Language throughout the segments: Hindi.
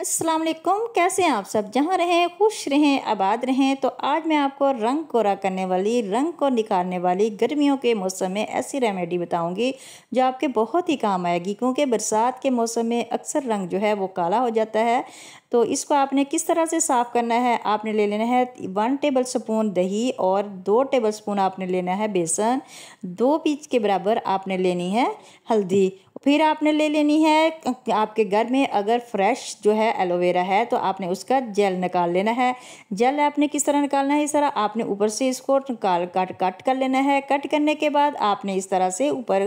अस्सलाम वालेकुम कैसे हैं आप सब जहाँ रहें खुश रहें आबाद रहें तो आज मैं आपको रंग कोरा करने वाली रंग को निकालने वाली गर्मियों के मौसम में ऐसी रेमेडी बताऊंगी जो आपके बहुत ही काम आएगी क्योंकि बरसात के मौसम में अक्सर रंग जो है वो काला हो जाता है तो इसको आपने किस तरह से साफ़ करना है आपने ले लेना है वन टेबल स्पून दही और दो टेबल स्पून आपने लेना है बेसन दो पीच के बराबर आपने लेनी है हल्दी फिर आपने ले लेनी है आपके घर में अगर फ्रेश जो है एलोवेरा है तो आपने उसका जेल निकाल लेना है जेल आपने किस तरह निकालना है इस तरह आपने ऊपर से इसको निकाल कट कट कर लेना है कट करने के बाद आपने इस तरह से ऊपर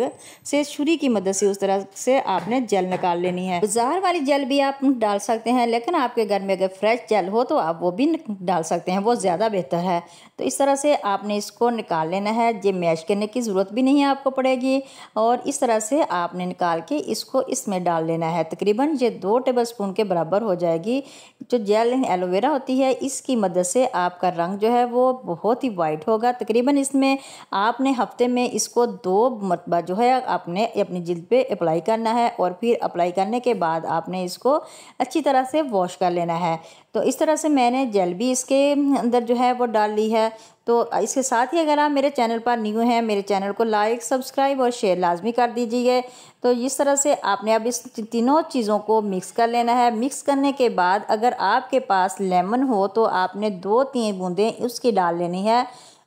से छुरी की मदद से उस तरह से आपने जेल निकाल लेनी है बाजार वाली जेल भी आप डाल सकते हैं लेकिन आपके घर में अगर फ्रेश जेल हो तो आप वो भी डाल सकते हैं वो ज़्यादा बेहतर है तो इस तरह से आपने इसको निकाल लेना है जे मैश करने की ज़रूरत भी नहीं आपको पड़ेगी और इस तरह से आपने निकाल निकाल के इसको इसमें डाल लेना है तकरीबन ये दो टेबल स्पून के बराबर हो जाएगी जो जेल एलोवेरा होती है इसकी मदद से आपका रंग जो है वो बहुत ही वाइट होगा तकरीबन इसमें आपने हफ्ते में इसको दो मरतबा जो है आपने अपनी जिल्द पे अप्लाई करना है और फिर अप्लाई करने के बाद आपने इसको अच्छी तरह से वॉश कर लेना है तो इस तरह से मैंने जेल भी इसके अंदर जो है वो डाल ली है तो इसके साथ ही अगर आप मेरे चैनल पर न्यू हैं मेरे चैनल को लाइक सब्सक्राइब और शेयर लाजमी कर दीजिए तो इस तरह से आपने अब इस तीनों चीज़ों को मिक्स कर लेना है मिक्स करने के बाद अगर आपके पास लेमन हो तो आपने दो तीन बूंदें उसकी डाल लेनी है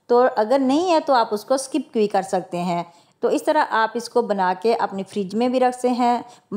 तो अगर नहीं है तो आप उसको स्किप भी कर सकते हैं तो इस तरह आप इसको बना के अपने फ्रिज में भी रख हैं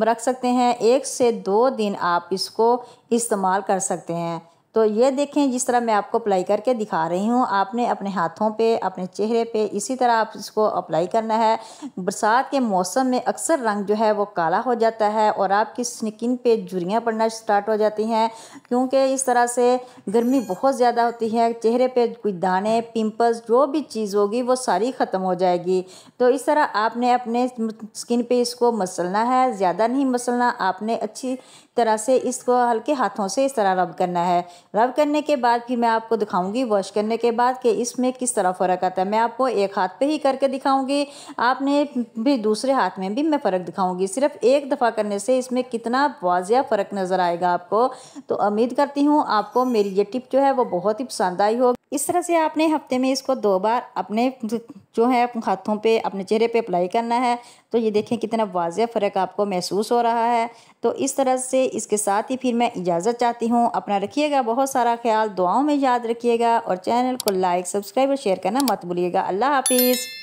रख सकते हैं एक से दो दिन आप इसको इस्तेमाल कर सकते हैं तो ये देखें जिस तरह मैं आपको अप्लाई करके दिखा रही हूँ आपने अपने हाथों पे अपने चेहरे पे इसी तरह आप इसको अप्लाई करना है बरसात के मौसम में अक्सर रंग जो है वो काला हो जाता है और आपकी स्किन पे झुरियाँ पड़ना स्टार्ट हो जाती हैं क्योंकि इस तरह से गर्मी बहुत ज़्यादा होती है चेहरे पर कुछ दाने पिम्पल्स जो भी चीज़ होगी वो सारी ख़त्म हो जाएगी तो इस तरह आपने अपने स्किन पर इसको मसलना है ज़्यादा नहीं मसलना आपने अच्छी तरह से इसको हल्के हाथों से इस तरह रब करना है रब करने के बाद फिर मैं आपको दिखाऊंगी वॉश करने के बाद कि इसमें किस तरह फ़र्क आता है मैं आपको एक हाथ पे ही करके दिखाऊंगी आपने भी दूसरे हाथ में भी मैं फ़र्क दिखाऊंगी सिर्फ एक दफ़ा करने से इसमें कितना वाजिया फ़र्क नज़र आएगा आपको तो उम्मीद करती हूँ आपको मेरी ये टिप जो है वो बहुत ही पसंद आई होगी इस तरह से आपने हफ्ते में इसको दो बार अपने जो है अपने हाथों पे अपने चेहरे पे अप्लाई करना है तो ये देखें कितना वाज़ फ़र्क आपको महसूस हो रहा है तो इस तरह से इसके साथ ही फिर मैं इजाज़त चाहती हूँ अपना रखिएगा बहुत सारा ख्याल दुआओं में याद रखिएगा और चैनल को लाइक सब्सक्राइब और शेयर करना मत भूलिएगा अल्लाह हाफिज़